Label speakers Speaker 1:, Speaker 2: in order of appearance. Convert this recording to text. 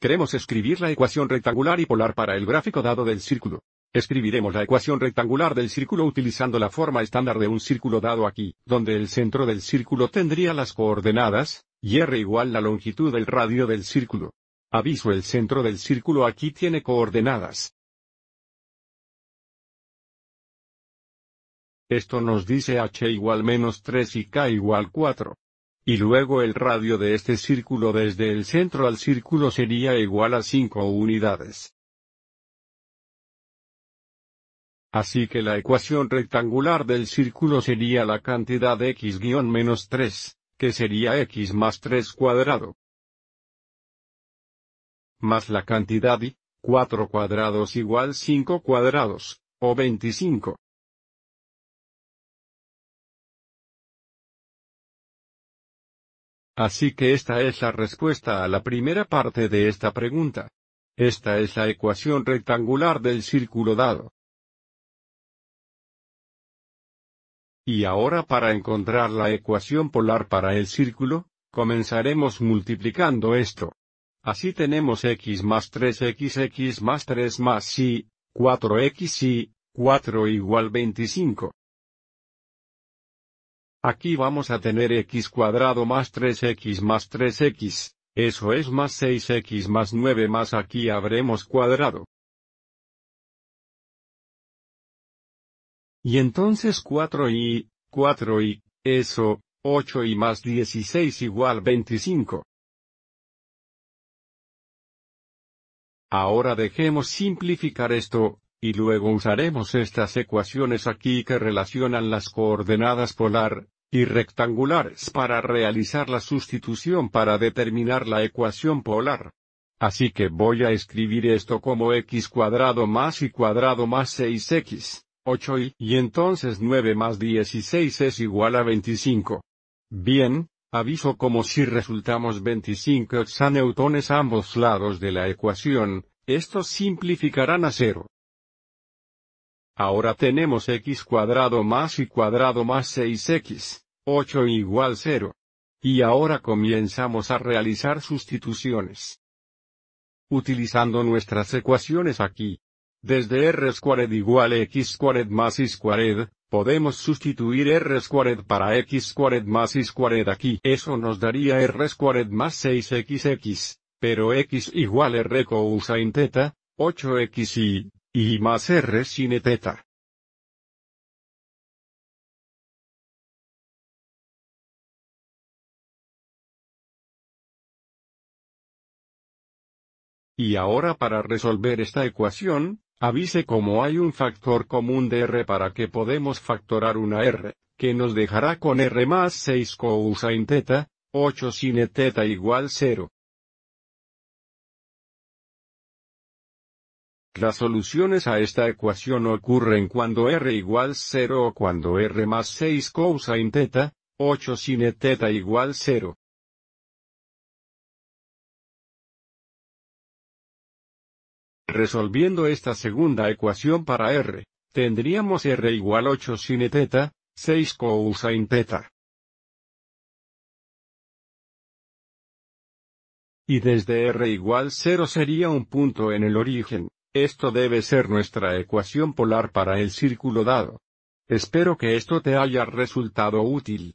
Speaker 1: Queremos escribir la ecuación rectangular y polar para el gráfico dado del círculo. Escribiremos la ecuación rectangular del círculo utilizando la forma estándar de un círculo dado aquí, donde el centro del círculo tendría las coordenadas, y r igual la longitud del radio del círculo. Aviso el centro del círculo aquí tiene coordenadas. Esto nos dice h igual menos 3 y k igual 4 y luego el radio de este círculo desde el centro al círculo sería igual a 5 unidades. Así que la ecuación rectangular del círculo sería la cantidad x 3, que sería x más 3 cuadrado. Más la cantidad y, 4 cuadrados igual 5 cuadrados, o 25. Así que esta es la respuesta a la primera parte de esta pregunta. Esta es la ecuación rectangular del círculo dado. Y ahora para encontrar la ecuación polar para el círculo, comenzaremos multiplicando esto. Así tenemos x más 3x, más 3 más y, 4x y, 4 igual 25. Aquí vamos a tener x cuadrado más 3x más 3x, eso es más 6x más 9 más aquí habremos cuadrado. Y entonces 4y, 4y, eso, 8 y más 16 igual 25. Ahora dejemos simplificar esto, y luego usaremos estas ecuaciones aquí que relacionan las coordenadas polar, y rectangulares para realizar la sustitución para determinar la ecuación polar. Así que voy a escribir esto como x cuadrado más y cuadrado más 6x, 8 y, y entonces 9 más 16 es igual a 25. Bien, aviso como si resultamos 25 hexaneutones ambos lados de la ecuación, estos simplificarán a cero. Ahora tenemos x cuadrado más y cuadrado más 6x, 8 igual 0. Y ahora comenzamos a realizar sustituciones. Utilizando nuestras ecuaciones aquí. Desde r squared igual x squared más y squared, podemos sustituir r squared para x squared más y squared aquí. Eso nos daría r squared más 6xx, pero x igual r cosine teta, 8x y, y más r sin teta.
Speaker 2: Y ahora para
Speaker 1: resolver esta ecuación, avise como hay un factor común de R para que podemos factorar una R, que nos dejará con R más 6 en teta, 8 sin e teta igual 0. Las soluciones a esta ecuación ocurren cuando r igual 0 o cuando r más 6 cosine teta, 8 sin e teta igual 0. Resolviendo esta segunda ecuación para R, tendríamos R igual 8 sin e teta, 6 cosine teta. Y desde R igual 0 sería un punto en el origen, esto debe ser nuestra ecuación polar para el círculo dado. Espero que esto te haya resultado útil.